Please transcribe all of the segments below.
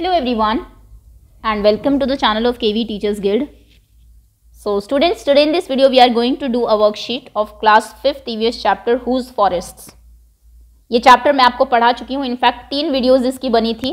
Hello everyone and welcome to the channel of KV teachers guild so students today in this video we are going to do a worksheet of class fifth EVS chapter whose forests ये chapter मैं आपको पढ़ा चुकी हूँ in fact तीन videos इसकी बनी थी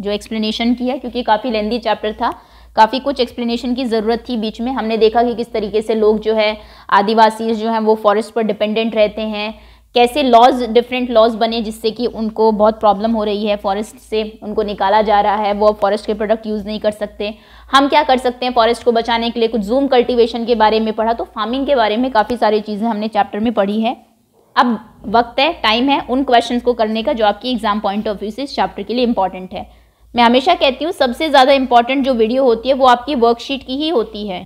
जो एक्सप्लेनेशन की है क्योंकि काफ़ी लेंदी चैप्टर था काफ़ी कुछ एक्सप्लेनेशन की ज़रूरत थी बीच में हमने देखा कि किस तरीके से लोग जो है आदिवासी जो हैं वो फॉरेस्ट पर डिपेंडेंट रहते हैं कैसे लॉज डिफरेंट लॉज बने जिससे कि उनको बहुत प्रॉब्लम हो रही है फॉरेस्ट से उनको निकाला जा रहा है वो फॉरेस्ट के प्रोडक्ट यूज़ नहीं कर सकते हम क्या कर सकते हैं फॉरेस्ट को बचाने के लिए कुछ जूम कल्टिवेशन के बारे में पढ़ा तो फार्मिंग के बारे में काफ़ी सारी चीज़ें हमने चैप्टर में पढ़ी है अब वक्त है टाइम है उन क्वेश्चंस को करने का जो आपकी एग्जाम पॉइंट ऑफ व्यू से इस चैप्टर के लिए इंपॉर्टेंट है मैं हमेशा कहती हूँ सबसे ज़्यादा इंपॉर्टेंट जो वीडियो होती है वो आपकी वर्कशीट की ही होती है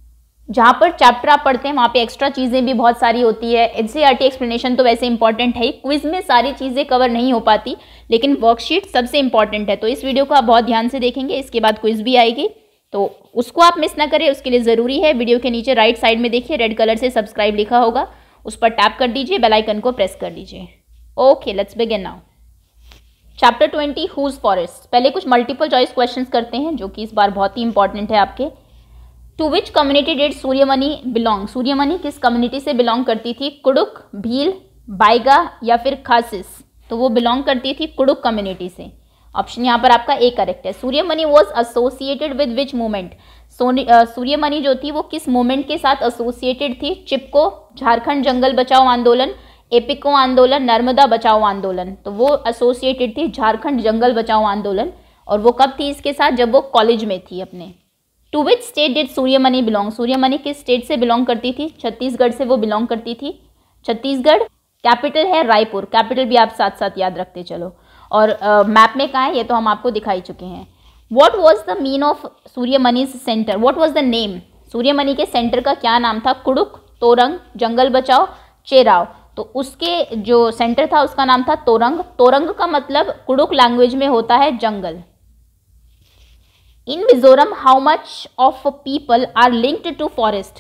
जहाँ पर चैप्टर आप पढ़ते हैं वहाँ पे एक्स्ट्रा चीज़ें भी बहुत सारी होती है एन एक्सप्लेनेशन e तो वैसे इंपॉर्टेंट है ही क्विज में सारी चीज़ें कवर नहीं हो पाती लेकिन वर्कशीट सबसे इंपॉर्टेंट है तो इस वीडियो को आप बहुत ध्यान से देखेंगे इसके बाद क्विज भी आएगी तो उसको आप मिस ना करें उसके लिए ज़रूरी है वीडियो के नीचे राइट साइड में देखिए रेड कलर से सब्सक्राइब लिखा होगा उस पर टैप कर दीजिए बेलाइकन को प्रेस कर दीजिए okay let's begin now chapter twenty whose forest पहले कुछ मल्टीपल चॉइस क्वेश्चन करते हैं जो कि इस बार बहुत ही इंपॉर्टेंट है आपके to which community did Suryamani belong Suryamani किस कम्युनिटी से बिलोंग करती थी कुड़ुक भील बाइगा या फिर खासिस तो वो बिलोंग करती थी कुड़ुक कम्युनिटी से ऑप्शन यहाँ पर आपका ए करेक्ट है Suryamani was associated with which movement Suryamani जो थी वो किस मूवमेंट के साथ एसोसिएटेड थी चिपको झारखंड जंगल बचाओ आंदोलन एपिको आंदोलन नर्मदा बचाओ आंदोलन तो वो एसोसिएटेड थी झारखंड जंगल बचाओ आंदोलन और वो कब थी इसके साथ जब वो कॉलेज में थी अपने to which state did Suryamani belong Suryamani किस स्टेट से बिलोंग करती थी छत्तीसगढ़ से वो बिलोंग करती थी छत्तीसगढ़ कैपिटल है रायपुर कैपिटल भी आप साथ साथ याद रखते चलो और मैप uh, में कहा है ये तो हम आपको दिखाई चुके हैं what was the mean of money center what was the name Suryamani के सेंटर का क्या नाम था कुड़ुक तोरंग जंगल बचाओ चेराव तो उसके जो सेंटर था उसका नाम था तोरंग तोरंग का मतलब कुड़ुक लैंग्वेज में होता है जंगल in Mizoram how much of people are linked to forest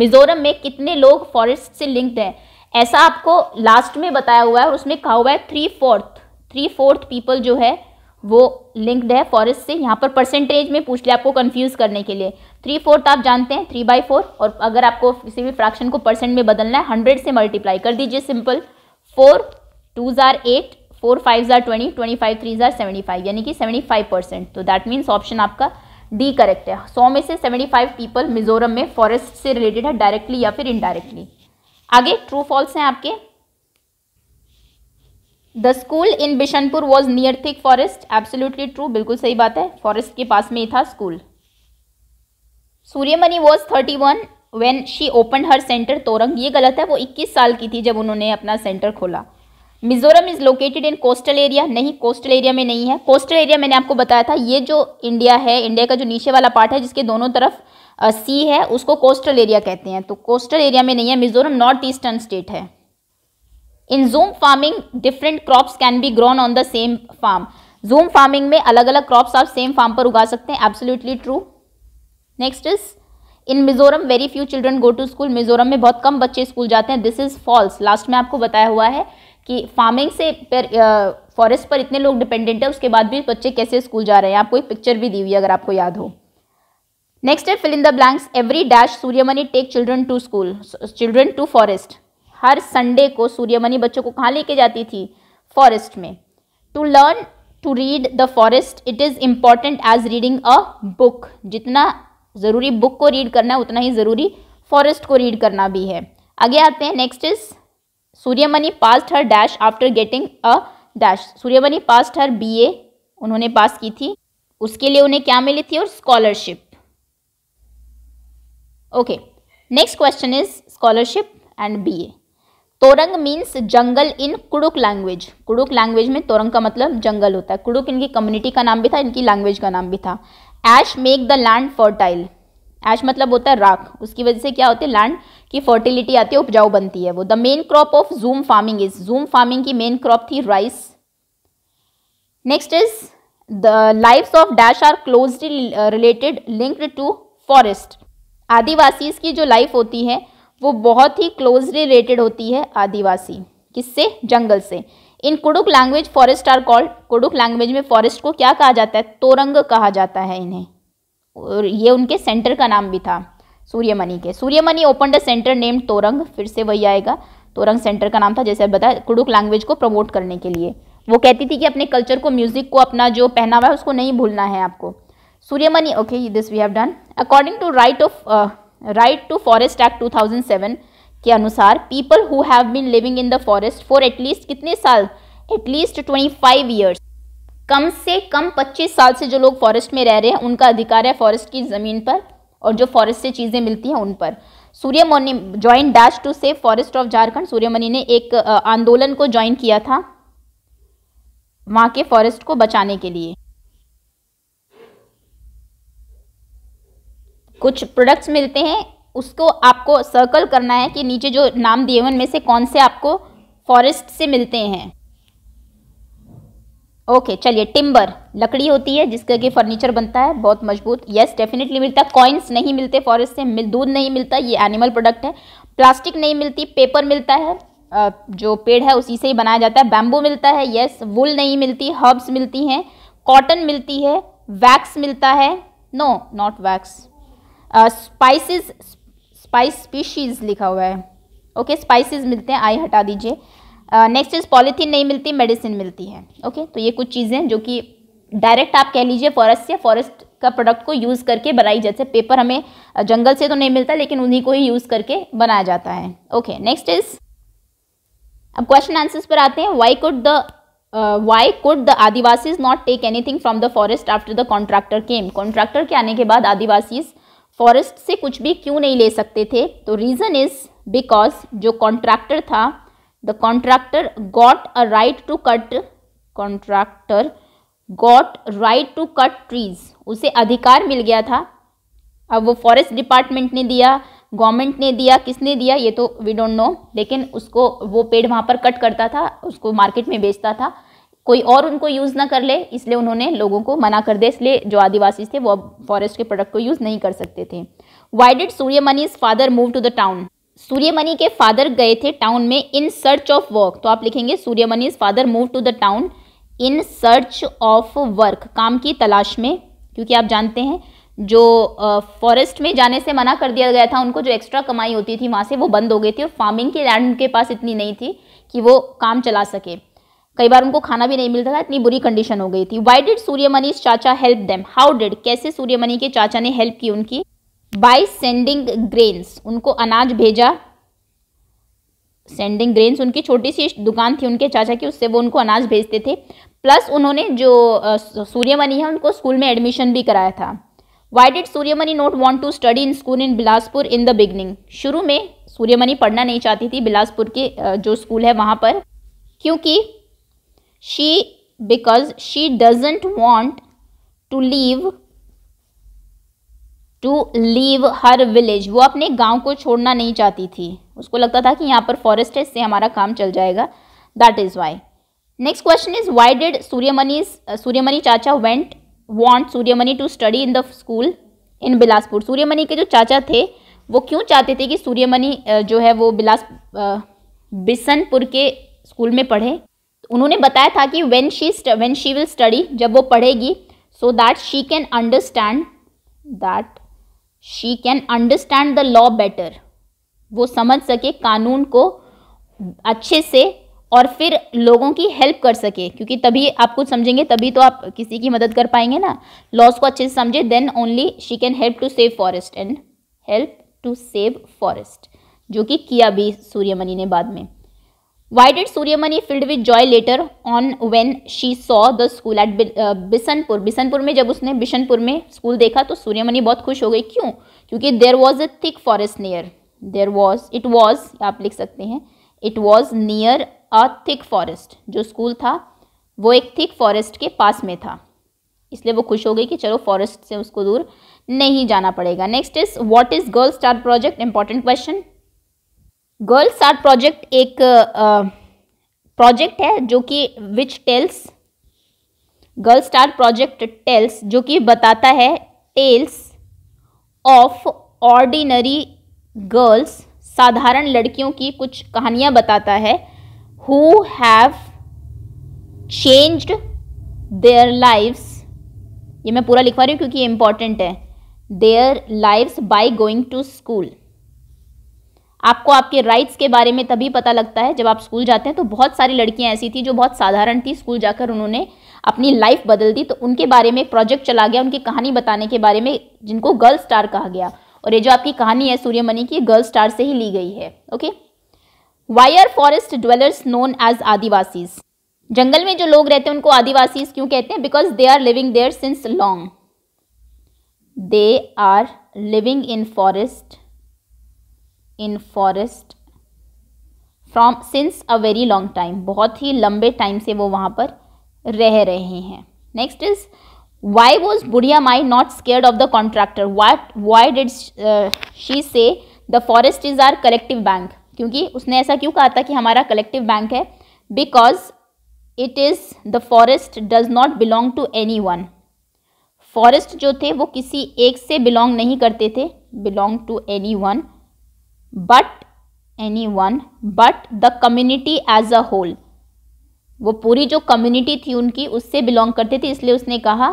Mizoram में कितने लोग फॉरेस्ट से लिंक्ड हैं ऐसा आपको लास्ट में बताया हुआ है और उसमें कहा हुआ है three fourth three fourth people जो है वो लिंक्ड है फॉरेस्ट से यहाँ पर परसेंटेज में पूछ लिया आपको कंफ्यूज करने के लिए थ्री फोर्थ आप जानते हैं थ्री बाई फोर और अगर आपको किसी भी फ्रैक्शन को परसेंट में बदलना है हंड्रेड से मल्टीप्लाई कर दीजिए simple four two are eight four five are twenty twenty five three are seventy five यानी कि सेवेंटी फाइव परसेंट तो दैट मीन्स ऑप्शन आपका डी करेक्ट है सौ में से सेवेंटी फाइव पीपल मिजोरम में फॉरेस्ट से रिलेटेड है डायरेक्टली या फिर इनडायरेक्टली आगे ट्रू फॉल्स हैं आपके the school in Bishanpur was near thick forest absolutely true बिल्कुल सही बात है फॉरेस्ट के पास में ही था school Suryamani was thirty one when she open her center Torang ये गलत है वो इक्कीस साल की थी जब उन्होंने अपना सेंटर खोला Mizoram is located in coastal area नहीं कोस्टल एरिया में नहीं है कोस्टल एरिया मैंने आपको बताया था ये जो इंडिया है इंडिया का जो नीचे वाला पार्ट है जिसके दोनों तरफ सी है उसको कोस्टल एरिया कहते हैं तो कोस्टल एरिया में नहीं है मिजोरम नॉर्थ ईस्टर्न स्टेट है in jhum farming different crops can be grown on the same farm jhum farming में अलग अलग क्रॉप्स आप सेम फार्म पर उगा सकते हैं absolutely true next is in Mizoram very few children go to school Mizoram में बहुत कम बच्चे स्कूल जाते हैं दिस इज फॉल्स लास्ट में आपको बताया हुआ है कि फार्मिंग से पर फॉरेस्ट पर इतने लोग डिपेंडेंट है उसके बाद भी बच्चे कैसे स्कूल जा रहे हैं आपको एक पिक्चर भी दी हुई है अगर आपको याद हो नेक्स्ट है fill in the blanks every dash Suryamani take children to school children to forest हर संडे को सूर्यमणि बच्चों को कहाँ लेके जाती थी फॉरेस्ट में to learn to read the forest it is important as reading a book जितना ज़रूरी बुक को रीड करना है उतना ही ज़रूरी फॉरेस्ट को रीड करना भी है आगे आते हैं next is Suryamani passed her dash after getting a dash Suryamani passed her BA उन्होंने पास की थी उसके लिए उन्हें क्या मिली थी और scholarship okay next question is scholarship and BA Torang means jungle in Kurukh language Kurukh language में तोरंग का मतलब जंगल होता है कुडुक इनकी कम्युनिटी का नाम भी था इनकी लैंग्वेज का नाम भी था ash make the land fertile ash मतलब होता है राख उसकी वजह से क्या होती है लैंड की फर्टिलिटी आती है उपजाऊ बनती है वो the main crop of jhum farming is jhum farming की मेन क्रॉप थी rice next is the life of dash are closely related linked to forest आदिवासी की जो लाइफ होती है वो बहुत ही क्लोजली रिलेटेड होती है आदिवासी किससे जंगल से in Kurukh language forest are called Kurukh language में फॉरेस्ट को क्या कहा जाता है तोरंग कहा जाता है इन्हें और ये उनके सेंटर का नाम भी था सूर्यमणि के Suryamani open the center name Torang फिर से वही आएगा तोरंग सेंटर का नाम था जैसे बताया कुडुक लैंग्वेज को प्रमोट करने के लिए वो कहती थी कि अपने कल्चर को म्यूजिक को अपना जो पहनावा है उसको नहीं भूलना है आपको Suryamani okay this we have done according to right of right to forest act 2007 के अनुसार people who have been living in the forest for at least कितने साल एटलीस्ट ट्वेंटी फाइव ईयर्स कम से कम 25 साल से जो लोग फॉरेस्ट में रह रहे हैं उनका अधिकार है फॉरेस्ट की ज़मीन पर और जो फॉरेस्ट से चीज़ें मिलती हैं उन पर मोनि join dash to save forest of Jharkhand Suryamani ने एक आंदोलन को ज्वाइन किया था वहाँ के फॉरेस्ट को बचाने के लिए कुछ प्रोडक्ट्स मिलते हैं उसको आपको सर्कल करना है कि नीचे जो नाम दिए उनमें से कौन से आपको फॉरेस्ट से मिलते हैं ओके चलिए टिम्बर लकड़ी होती है जिसके कि फर्नीचर बनता है बहुत मजबूत यस डेफिनेटली मिलता है कॉइन्स नहीं मिलते फॉरेस्ट से मिल दूध नहीं मिलता ये एनिमल प्रोडक्ट है प्लास्टिक नहीं मिलती पेपर मिलता है जो पेड़ है उसी से ही बनाया जाता है बैम्बू मिलता है यस वुल नहीं मिलती हर्ब्स मिलती हैं कॉटन मिलती है वैक्स मिलता है no not wax spices spice species लिखा हुआ है ओके okay, स्पाइसेस मिलते हैं आई हटा दीजिए नेक्स्ट इज पॉलीथीन नहीं मिलती मेडिसिन मिलती है ओके okay? तो ये कुछ चीज़ें जो कि डायरेक्ट आप कह लीजिए फॉरेस्ट से फॉरेस्ट का प्रोडक्ट को यूज़ करके बनाई जैसे पेपर हमें जंगल uh, से तो नहीं मिलता लेकिन उन्हीं को ही यूज़ करके बनाया जाता है ओके नेक्स्ट इज अब क्वेश्चन आंसर्स पर आते हैं why could the why could the adivasis not take anything from the forest after the contractor came contractor के आने के बाद आदिवासीज फॉरेस्ट से कुछ भी क्यों नहीं ले सकते थे तो रीज़न इज़ बिकॉज जो कॉन्ट्रैक्टर था the contractor got a right to cut contractor got right to cut trees उसे अधिकार मिल गया था अब वो फॉरेस्ट डिपार्टमेंट ने दिया गवर्नमेंट ने दिया किसने दिया ये तो वी डोंट नो लेकिन उसको वो पेड़ वहाँ पर कट करता था उसको मार्केट में बेचता था कोई और उनको यूज़ ना कर ले इसलिए उन्होंने लोगों को मना कर दिया इसलिए जो आदिवासी थे वो अब फॉरेस्ट के प्रोडक्ट को यूज़ नहीं कर सकते थे why did Suryamani is father move to the town Suryamani के फादर गए थे टाउन में इन सर्च ऑफ वर्क तो आप लिखेंगे Suryamani is father move to the town in search of work काम की तलाश में क्योंकि आप जानते हैं जो फॉरेस्ट में जाने से मना कर दिया गया था उनको जो एक्स्ट्रा कमाई होती थी वहाँ से वो बंद हो गई थी और फार्मिंग की लैंड उनके पास इतनी नहीं थी कि वो काम चला सके कई बार उनको खाना भी नहीं मिलता था इतनी बुरी कंडीशन हो गई थी वाई डिड सूर्यमणि चाचा हेल्प देम हाउ डिड कैसे सूर्यमणि के चाचा ने हेल्प की उनकी बाई सेंडिंग ग्रेन्स उनको अनाज भेजा सेंडिंग ग्रेन्स उनकी छोटी सी दुकान थी उनके चाचा की उससे वो उनको अनाज भेजते थे प्लस उन्होंने जो सूर्यमणि है उनको स्कूल में एडमिशन भी कराया था why did Suryamani not want to study in school in Bilaspur in the beginning शुरू में सूर्यमणि पढ़ना नहीं चाहती थी बिलासपुर के जो स्कूल है वहाँ पर क्योंकि she because she doesn't want to leave to leave her village वो अपने गांव को छोड़ना नहीं चाहती थी उसको लगता था कि यहाँ पर फॉरेस्ट है इससे हमारा काम चल जाएगा that is why next question is why did Suryamani Suryamani चाचा went want Suryamani to study in the school in Bilaspur Suryamani के जो चाचा थे वो क्यों चाहते थे कि सूर्यमनी uh, जो है वो बिलास बिसनपुर uh, के स्कूल में पढ़े तो उन्होंने बताया था कि when she when she will study जब वो पढ़ेगी so that she can understand that she can understand the law better वो समझ सके कानून को अच्छे से और फिर लोगों की हेल्प कर सके क्योंकि तभी आप कुछ समझेंगे तभी तो आप किसी की मदद कर पाएंगे ना लॉस को अच्छे से समझे then only she can help to save forest and help to save forest जो कि किया भी सूर्यमणि ने बाद में Why did Suryamani filled with joy later on when she saw the school at Bishanpur? Bishanpur में जब उसने Bishanpur में school देखा तो Suryamani बहुत खुश हो गई क्यों क्योंकि there was a thick forest near. There was it was आप लिख सकते हैं it was near a thick forest. जो school था वो एक thick forest के पास में था इसलिए वो खुश हो गई कि चलो forest से उसको दूर नहीं जाना पड़ेगा Next is what is Girl Star Project? Important question. Girls art project एक प्रोजेक्ट है जो कि which tells girl star project tells जो कि बताता है टेल्स ऑफ ऑर्डिनरी गर्ल्स साधारण लड़कियों की कुछ कहानियाँ बताता है who have changed their lives ये मैं पूरा लिखवा रही हूँ क्योंकि ये इम्पॉर्टेंट है their lives by going to school आपको आपके राइट्स के बारे में तभी पता लगता है जब आप स्कूल जाते हैं तो बहुत सारी लड़कियां ऐसी थी जो बहुत साधारण थी स्कूल जाकर उन्होंने अपनी लाइफ बदल दी तो उनके बारे में प्रोजेक्ट चला गया उनकी कहानी बताने के बारे में जिनको गर्ल स्टार कहा गया और ये जो आपकी कहानी है सूर्यमणि की गर्ल स्टार से ही ली गई है okay why are forest dwellers known as adivasis जंगल में जो लोग रहते हैं उनको आदिवासीज क्यों कहते हैं because they are living there since long they are living in forest in forest from since a very long time बहुत ही लंबे टाइम से वो वहाँ पर रह रहे हैं next is why was Budhia Mai not scared of the contractor what why did she say the forest is our collective bank क्योंकि उसने ऐसा क्यों कहा था कि हमारा कलेक्टिव बैंक है because it is the forest does not belong to any one forest जो थे वो किसी एक से बिलोंग नहीं करते थे belong to any one but any one but the community as a whole वो पूरी जो कम्युनिटी थी उनकी उससे बिलोंग करते थे इसलिए उसने कहा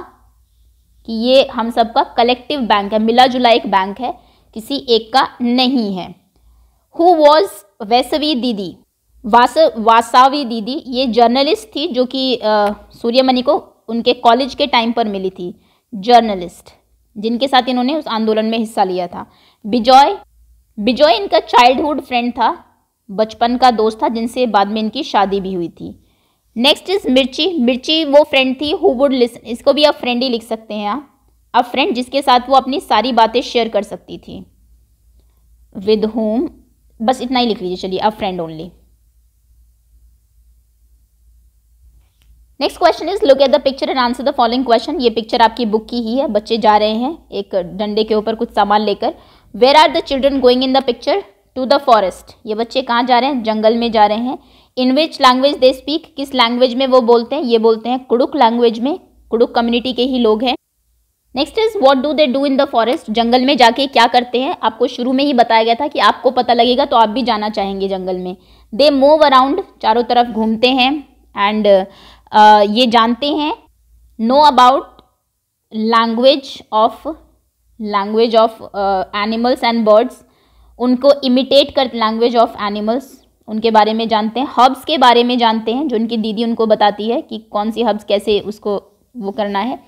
कि ये हम सबका कलेक्टिव बैंक है मिला जुला एक बैंक है किसी एक का नहीं है हु वॉज वैसवी दीदी वास वासावी दीदी ये जर्नलिस्ट थी जो कि सूर्यमणि को उनके कॉलेज के टाइम पर मिली थी जर्नलिस्ट जिनके साथ इन्होंने उस आंदोलन में हिस्सा लिया था बिजॉय बिजॉय इनका चाइल्डहुड फ्रेंड था बचपन का दोस्त था जिनसे बाद में इनकी शादी भी हुई थी नेक्स्ट इज मिर्ची मिर्ची वो फ्रेंड थी हु वुड लिसन इसको भी आप फ्रेंड ही लिख सकते हैं आप अ फ्रेंड जिसके साथ वो अपनी सारी बातें शेयर कर सकती थी विद होम बस इतना ही लिख लीजिए चलिए a friend only next question is look at the picture and answer the following question ये पिक्चर आपकी बुक की ही है बच्चे जा रहे हैं एक डंडे के ऊपर कुछ सामान लेकर where are the children going in the picture to the forest ये बच्चे कहाँ जा रहे हैं जंगल में जा रहे हैं in which language they speak किस लैंग्वेज में वो बोलते हैं ये बोलते हैं कुड़ुक लैंग्वेज में कुड़ुक कम्युनिटी के ही लोग हैं next is what do they do in the forest जंगल में जाके क्या करते हैं आपको शुरू में ही बताया गया था कि आपको पता लगेगा तो आप भी जाना चाहेंगे जंगल में दे मूव अराउंड चारों तरफ घूमते हैं एंड uh, ये जानते हैं know about language of language of animals and birds उनको इमिटेट कर लैंग्वेज ऑफ एनिमल्स उनके बारे में जानते हैं हर्ब्स के बारे में जानते हैं जो उनकी दीदी उनको बताती है कि कौन सी हब्स कैसे उसको वो करना है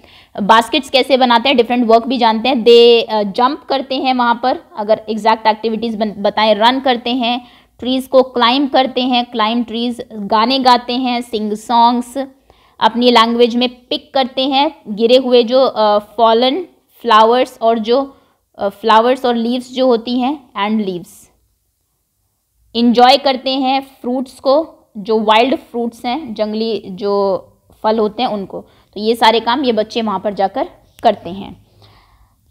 बास्केट्स कैसे बनाते हैं डिफरेंट वर्क भी जानते हैं दे जंप uh, करते हैं वहाँ पर अगर एग्जैक्ट एक्टिविटीज़ बताएं रन करते हैं ट्रीज़ को क्लाइंब करते हैं क्लाइम ट्रीज़ गाने गाते हैं सिंग सॉन्ग्स अपनी लैंग्वेज में पिक करते हैं गिरे हुए जो फॉलन uh, फ्लावर्स और जो फ्लावर्स uh, और लीव्स जो होती हैं एंड लीव्स इन्जॉय करते हैं फ्रूट्स को जो वाइल्ड फ्रूट्स हैं जंगली जो फल होते हैं उनको तो ये सारे काम ये बच्चे वहाँ पर जाकर करते हैं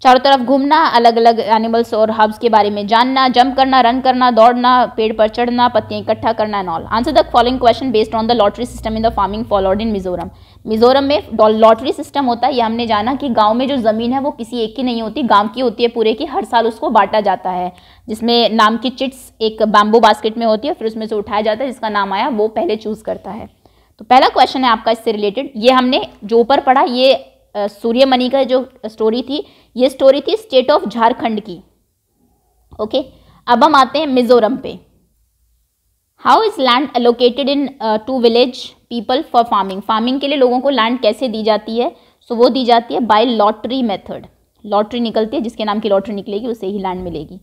चारों तरफ घूमना अलग अलग एनिमल्स और हर्ब्स के बारे में जानना जंप करना रन करना दौड़ना पेड़ पर चढ़ना पत्तियां इकट्ठा करना and all answer the following question based on the lottery system in the farming followed in Mizoram Mizoram में लॉटरी सिस्टम होता है ये हमने जाना कि गांव में जो ज़मीन है वो किसी एक की नहीं होती गांव की होती है पूरे की हर साल उसको बांटा जाता है जिसमें नाम की चिट्स एक बैम्बू बास्केट में होती है फिर उसमें से उठाया जाता है जिसका नाम आया वो पहले चूज़ करता है तो पहला क्वेश्चन है आपका इससे रिलेटेड ये हमने जो ऊपर पढ़ा ये सूर्यमणि का जो स्टोरी थी ये स्टोरी थी स्टेट ऑफ झारखंड की ओके अब हम आते हैं मिजोरम पे how is land allocated into village people for farming farming के लिए लोगों को लैंड कैसे दी जाती है सो so, वो दी जाती है बाय लॉटरी मेथड लॉटरी निकलती है जिसके नाम की लॉटरी निकलेगी उसे ही लैंड मिलेगी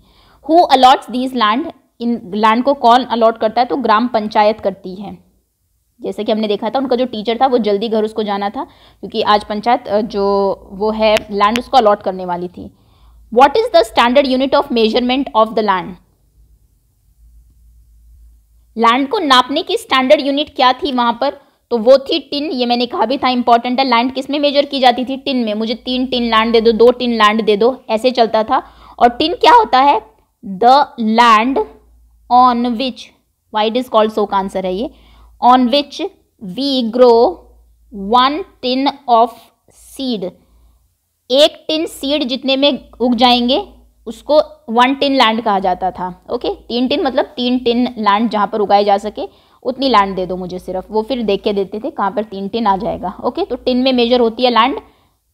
हु अलॉट्स दीज लैंड इन लैंड को कौन अलॉट करता है तो ग्राम पंचायत करती है जैसे कि हमने देखा था उनका जो टीचर था वो जल्दी घर उसको जाना था क्योंकि आज पंचायत जो वो है लैंड उसको अलॉट करने वाली थी what is the standard unit of measurement of the land land को नापने की स्टैंडर्ड यूनिट क्या थी वहां पर तो वो थी टिन ये मैंने कहा भी था इंपॉर्टेंट है लैंड किस में मेजर की जाती थी टिन में मुझे तीन टिन लैंड दे दो दो टिन लैंड दे दो ऐसे चलता था और टिन क्या होता है the land on which white is called soak answer है ये on which we grow one tin of seed एक टिन सीड जितने में उग जाएंगे उसको वन टिन लैंड कहा जाता था ओके तीन टिन मतलब तीन टिन लैंड जहाँ पर उगाए जा सके उतनी लैंड दे दो मुझे सिर्फ वो फिर देख के देते थे कहाँ पर तीन टिन आ जाएगा ओके तो टिन में मेजर होती है लैंड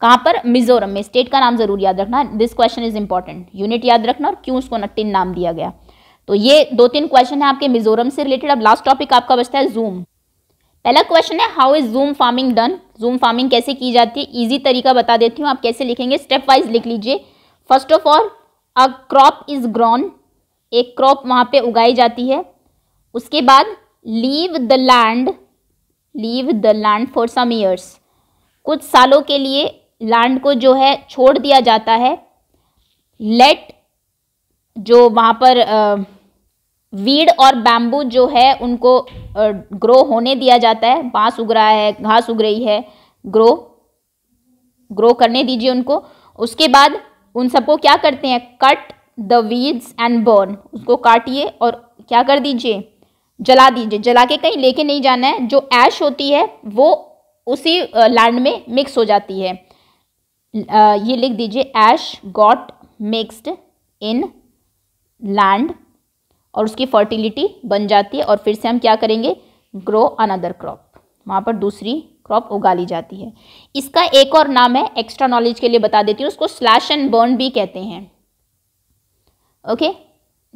कहाँ पर मिजोरम में स्टेट का नाम जरूर याद रखना this question is important unit याद रखना और क्यों उसको ना टिन नाम दिया गया तो ये दो तीन क्वेश्चन है आपके मिजोरम से रिलेटेड अब लास्ट टॉपिक आपका बचता है जूम पहला क्वेश्चन है how is jhum farming done jhum farming कैसे की जाती है ईजी तरीका बता देती हूँ आप कैसे लिखेंगे स्टेप वाइज लिख लीजिए first of all a crop is grown एक क्रॉप वहाँ पे उगाई जाती है उसके बाद leave the land leave the land for some years कुछ सालों के लिए लैंड को जो है छोड़ दिया जाता है लेट जो वहाँ पर uh, वीड और बैम्बू जो है उनको ग्रो होने दिया जाता है बांस उग रहा है घास उग रही है ग्रो ग्रो करने दीजिए उनको उसके बाद उन सबको क्या करते हैं cut the weeds and burn उसको काटिए और क्या कर दीजिए जला दीजिए जला के कहीं लेके नहीं जाना है जो ऐश होती है वो उसी लैंड में मिक्स हो जाती है ये लिख दीजिए ash got mixed in land और उसकी फर्टिलिटी बन जाती है और फिर से हम क्या करेंगे ग्रो अनदर क्रॉप वहाँ पर दूसरी क्रॉप उगा ली जाती है इसका एक और नाम है एक्स्ट्रा नॉलेज के लिए बता देती हूँ उसको स्लैश एंड बर्न भी कहते हैं ओके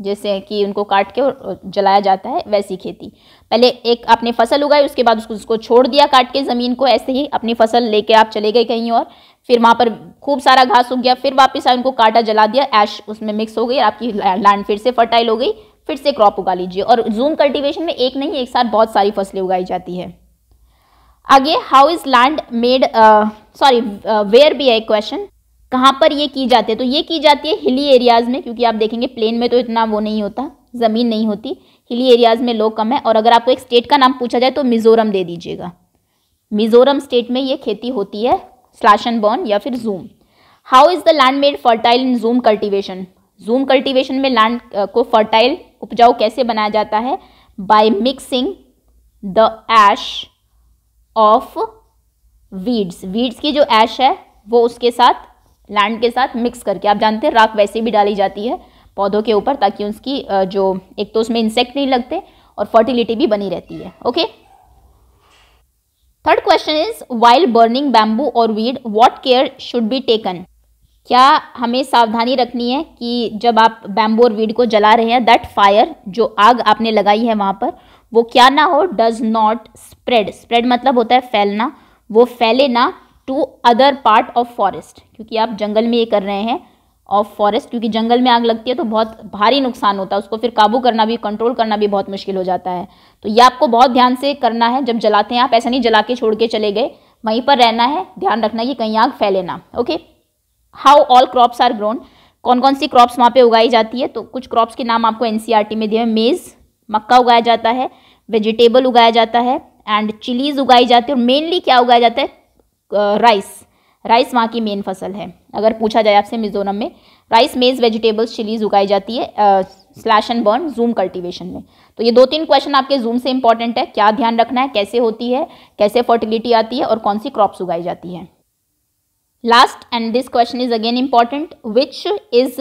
जैसे कि उनको काट के और जलाया जाता है वैसी खेती पहले एक आपने फसल उगाई उसके बाद उसको उसको छोड़ दिया काट के ज़मीन को ऐसे ही अपनी फसल लेके आप चले गए कहीं और फिर वहाँ पर खूब सारा घास उग गया फिर वापस आए उनको काटा जला दिया ऐश उसमें मिक्स हो गई आपकी लैंड फिर से फर्टाइल हो गई फिर से क्रॉप उगा लीजिए और जूम कल्टीवेशन में एक नहीं एक साथ बहुत सारी फसलें उगाई जाती uh, uh, है आगे how is land made sorry where be I question कहाँ पर ये की जाती है तो ये की जाती है हिली एरियाज़ में क्योंकि आप देखेंगे प्लेन में तो इतना वो नहीं होता ज़मीन नहीं होती हिली एरियाज़ में लोग कम है और अगर आपको एक स्टेट का नाम पूछा जाए तो मिज़ोरम दे दीजिएगा मिज़ोरम स्टेट में ये खेती होती है स्लाशन बॉर्न या फिर jhum how is the land made fertile in jhum cultivation jhum cultivation में लैंड uh, को फर्टाइल उपजाऊ कैसे बनाया जाता है by mixing the ash of weeds weeds की जो ऐश है वो उसके साथ लैंड के साथ मिक्स करके आप जानते हैं राख वैसे भी डाली जाती है पौधों के ऊपर ताकि उसकी जो एक तो उसमें इंसेक्ट नहीं लगते और फर्टिलिटी भी बनी रहती है okay third question is wild burning bamboo और weed what care should be taken क्या हमें सावधानी रखनी है कि जब आप बैम्बोर वीड को जला रहे हैं दैट फायर जो आग आपने लगाई है वहाँ पर वो क्या ना हो डज नॉट स्प्रेड स्प्रेड मतलब होता है फैलना वो फैले ना to other part of forest क्योंकि आप जंगल में ये कर रहे हैं ऑफ फॉरेस्ट क्योंकि जंगल में आग लगती है तो बहुत भारी नुकसान होता है उसको फिर काबू करना भी कंट्रोल करना भी बहुत मुश्किल हो जाता है तो ये आपको बहुत ध्यान से करना है जब जलाते हैं आप ऐसा नहीं जला के छोड़ के चले गए वहीं पर रहना है ध्यान रखना कि कहीं आग फैले ना okay how all crops are grown कौन कौन सी क्रॉप्स वहाँ पे उगाई जाती है तो कुछ क्रॉप्स के नाम आपको एनसीईआरटी e में दिए हैं मेज़ मक्का उगाया जाता है वेजिटेबल उगाया जाता है एंड चिलीज उगाई जाती है और मेनली क्या उगाया जाता है राइस राइस वहाँ की मेन फसल है अगर पूछा जाए आपसे मिजोरम में राइस मेज वेजिटेबल्स चिलीज उगाई जाती है slash and burn jhum cultivation में तो ये दो तीन क्वेश्चन आपके जूम से इंपॉर्टेंट है क्या ध्यान रखना है कैसे होती है कैसे फर्टिलिटी आती है और कौन सी क्रॉप्स उगाई जाती है last and this question is again important which is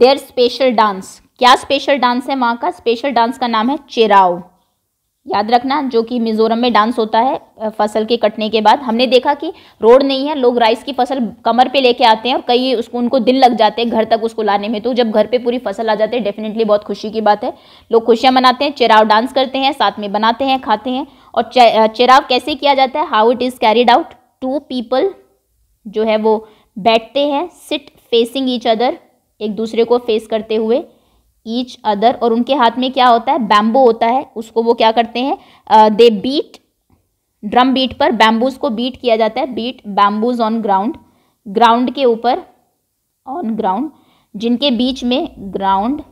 their special dance क्या स्पेशल डांस है वहाँ का स्पेशल डांस का नाम है चेराव याद रखना जो कि मिजोरम में डांस होता है फसल के कटने के बाद हमने देखा कि रोड नहीं है लोग राइस की फसल कमर पे लेके आते हैं और कई उसको उनको दिन लग जाते हैं घर तक उसको लाने में तो जब घर पे पूरी फसल आ जाती है डेफिनेटली बहुत खुशी की बात है लोग खुशियाँ मनाते हैं चेराव डांस करते हैं साथ में बनाते हैं खाते हैं और चेराव कैसे किया जाता है how it is carried out to people जो है वो बैठते हैं सिट फेसिंग ईच अदर एक दूसरे को फेस करते हुए ईच अदर और उनके हाथ में क्या होता है बैम्बू होता है उसको वो क्या करते हैं दे बीट ड्रम बीट पर बैम्बूज को बीट किया जाता है beat bamboos on ground ground के ऊपर ऑन ग्राउंड जिनके बीच में ground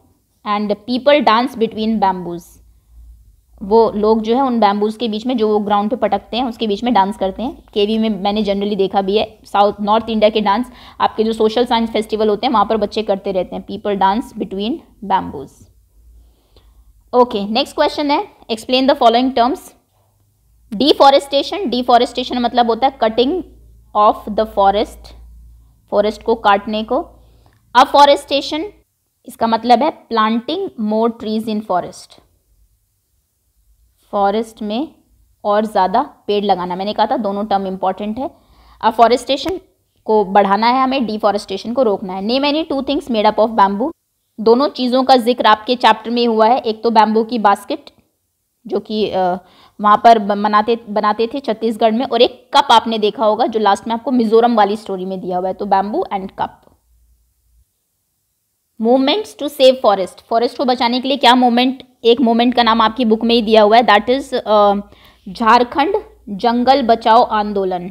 and people dance between bamboos वो लोग जो है उन बैम्बूज़ के बीच में जो वो ग्राउंड पे पटकते हैं उसके बीच में डांस करते हैं केवी में मैंने जनरली देखा भी है साउथ नॉर्थ इंडिया के डांस आपके जो सोशल साइंस फेस्टिवल होते हैं वहाँ पर बच्चे करते रहते हैं people dance between bamboos okay next question है explain the following terms deforestation deforestation मतलब होता है cutting of the forest forest को काटने को अफॉरेस्टेशन इसका मतलब है planting more trees in forest forest में और ज़्यादा पेड़ लगाना मैंने कहा था दोनों टर्म इम्पॉर्टेंट है अफॉरेस्टेशन को बढ़ाना है हमें डिफॉरेस्टेशन को रोकना है name any two things made up of bamboo दोनों चीज़ों का जिक्र आपके चैप्टर में हुआ है एक तो बैम्बू की बास्केट जो कि वहाँ पर बनाते बनाते थे छत्तीसगढ़ में और एक कप आपने देखा होगा जो लास्ट में आपको मिजोरम वाली स्टोरी में दिया हुआ है तो bamboo and cup movements to save forest forest को बचाने के लिए क्या मूवमेंट एक मूवमेंट का नाम आपकी बुक में ही दिया हुआ है that is uh, Jharkhand Jungle Bachao Andolan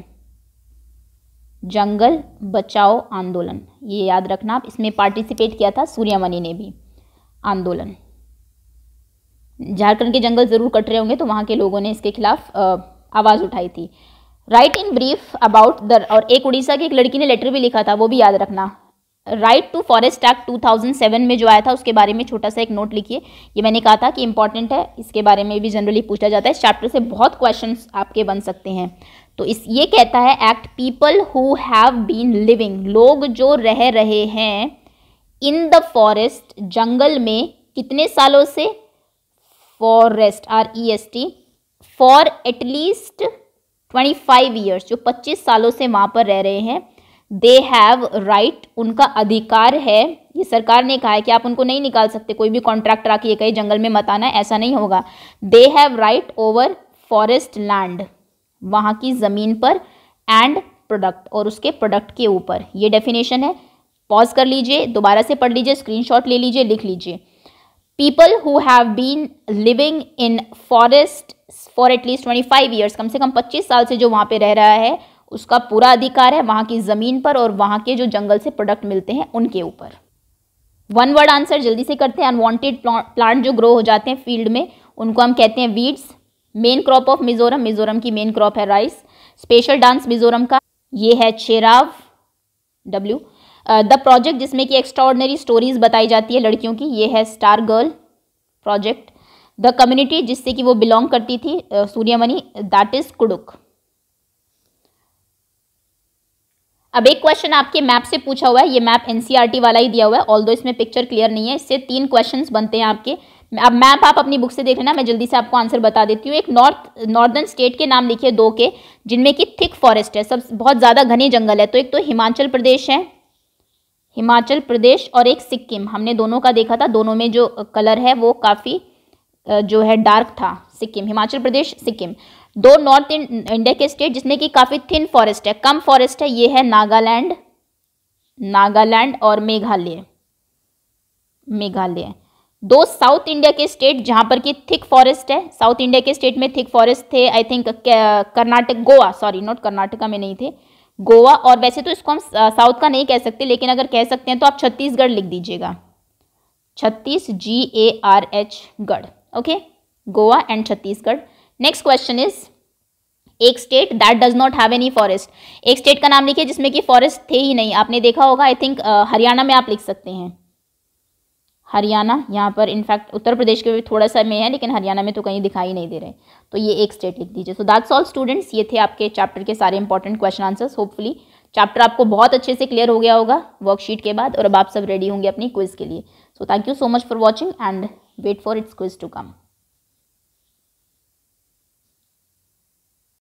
जंगल बचाओ आंदोलन ये याद रखना आप इसमें पार्टिसिपेट किया था सूर्यमणि ने भी आंदोलन झारखंड के जंगल ज़रूर कट रहे होंगे तो वहाँ के लोगों ने इसके खिलाफ uh, आवाज़ उठाई थी right in brief about their और एक उड़ीसा की एक लड़की ने लेटर भी लिखा था वो भी याद रखना राइट टू फॉरेस्ट एक्ट 2007 में जो आया था उसके बारे में छोटा सा एक नोट लिखिए ये मैंने कहा था कि इंपॉर्टेंट है इसके बारे में भी जनरली पूछा जाता है चैप्टर से बहुत क्वेश्चन आपके बन सकते हैं तो इस ये कहता है act people who have been living लोग जो रह रहे हैं इन द फॉरेस्ट जंगल में कितने सालों से forest R E S T for at least twenty five years जो पच्चीस सालों से वहाँ पर रह रहे हैं दे हैव राइट उनका अधिकार है ये सरकार ने कहा है कि आप उनको नहीं निकाल सकते कोई भी कॉन्ट्रैक्ट आके ये कहीं जंगल में मत आना ऐसा नहीं होगा they have right over forest land वहाँ की ज़मीन पर एंड प्रोडक्ट और उसके प्रोडक्ट के ऊपर ये डेफिनेशन है पॉज कर लीजिए दोबारा से पढ़ लीजिए स्क्रीनशॉट ले लीजिए लिख लीजिए people who have been living in forest for at least twenty five years कम से कम पच्चीस साल से जो वहाँ पे रह रहा है उसका पूरा अधिकार है वहाँ की ज़मीन पर और वहाँ के जो जंगल से प्रोडक्ट मिलते हैं उनके ऊपर वन वर्ड आंसर जल्दी से करते हैं अनवांटेड प्लांट जो ग्रो हो जाते हैं फील्ड में उनको हम कहते हैं weeds main crop of Mizoram Mizoram की मेन क्रॉप है राइस स्पेशल डांस मिजोरम का ये है शेराव डब्ल्यू द प्रोजेक्ट जिसमें कि एक्स्ट्रॉर्डनरी स्टोरीज बताई जाती है लड़कियों की ये है star girl project the community जिससे कि वो बिलोंग करती थी सूर्यमणि दैट इज़ कुडुक अब एक क्वेश्चन आपके मैप से पूछा हुआ है ये मैप एनसीईआरटी e वाला ही दिया हुआ है ऑल इसमें पिक्चर क्लियर नहीं है इससे तीन क्वेश्चन बनते हैं आपके अब मैप आप अपनी बुक से देख लेना मैं जल्दी से आपको आंसर बता देती हूँ एक नॉर्थ नॉर्दर्न स्टेट के नाम लिखे दो के जिनमें कि थिक फॉरेस्ट है सब बहुत ज़्यादा घने जंगल है तो एक तो हिमाचल प्रदेश है हिमाचल प्रदेश और एक सिक्किम हमने दोनों का देखा था दोनों में जो कलर है वो काफ़ी जो है डार्क था सिक्किम हिमाचल प्रदेश सिक्किम दो नॉर्थ इंडिया के स्टेट जिसमें कि काफ़ी थिन फॉरेस्ट है कम फॉरेस्ट है ये है नागालैंड नागालैंड और मेघालय मेघालय दो साउथ इंडिया के स्टेट जहां पर कि थिक फॉरेस्ट है साउथ इंडिया के स्टेट में थिक फॉरेस्ट थे I think Karnataka Goa sorry not Karnataka में नहीं थे गोवा और वैसे तो इसको हम साउथ का नहीं कह सकते लेकिन अगर कह सकते हैं तो आप छत्तीसगढ़ लिख दीजिएगा Chhattis G A R H garh okay Goa and Chhattisgarh next question is एक state that does not have any forest एक स्टेट का नाम लिखिए जिसमें कि फॉरेस्ट थे ही नहीं आपने देखा होगा आई थिंक हरियाणा में आप लिख सकते हैं हरियाणा यहाँ पर इनफैक्ट उत्तर प्रदेश के भी थोड़ा सा में है लेकिन हरियाणा में तो कहीं दिखाई नहीं दे रहे तो ये एक स्टेट लिख दीजिए सो दैट्स ऑल स्टूडेंट्स ये थे आपके चैप्टर के सारे important question answers hopefully chapter आपको बहुत अच्छे से क्लियर हो गया होगा वर्कशीट के बाद और अब आप सब रेडी होंगे अपनी क्विज के लिए so thank you so much for watching and wait for its quiz to come